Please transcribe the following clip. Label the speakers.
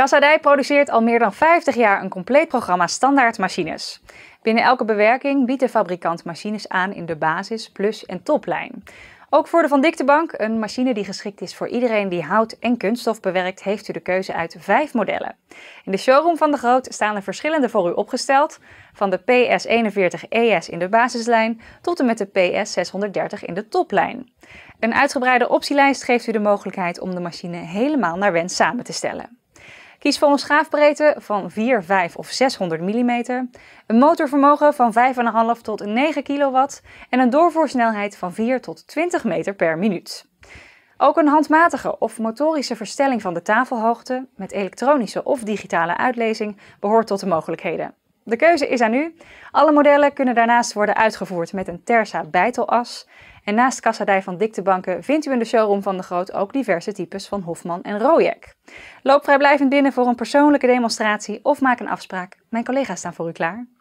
Speaker 1: Kassadij produceert al meer dan 50 jaar een compleet programma standaard machines. Binnen elke bewerking biedt de fabrikant machines aan in de basis, plus en toplijn. Ook voor de Van Diktebank, een machine die geschikt is voor iedereen die hout en kunststof bewerkt, heeft u de keuze uit vijf modellen. In de showroom van de Groot staan er verschillende voor u opgesteld, van de PS41ES e in de basislijn tot en met de PS630 in de toplijn. Een uitgebreide optielijst geeft u de mogelijkheid om de machine helemaal naar wens samen te stellen. Kies voor een schaafbreedte van 4, 5 of 600 mm, een motorvermogen van 5,5 tot 9 kW en een doorvoersnelheid van 4 tot 20 meter per minuut. Ook een handmatige of motorische verstelling van de tafelhoogte met elektronische of digitale uitlezing behoort tot de mogelijkheden. De keuze is aan u. Alle modellen kunnen daarnaast worden uitgevoerd met een Tersa bijtelas. En naast kassadij van diktebanken vindt u in de showroom van de Groot ook diverse types van Hofman en Rojek. Loop vrijblijvend binnen voor een persoonlijke demonstratie of maak een afspraak. Mijn collega's staan voor u klaar.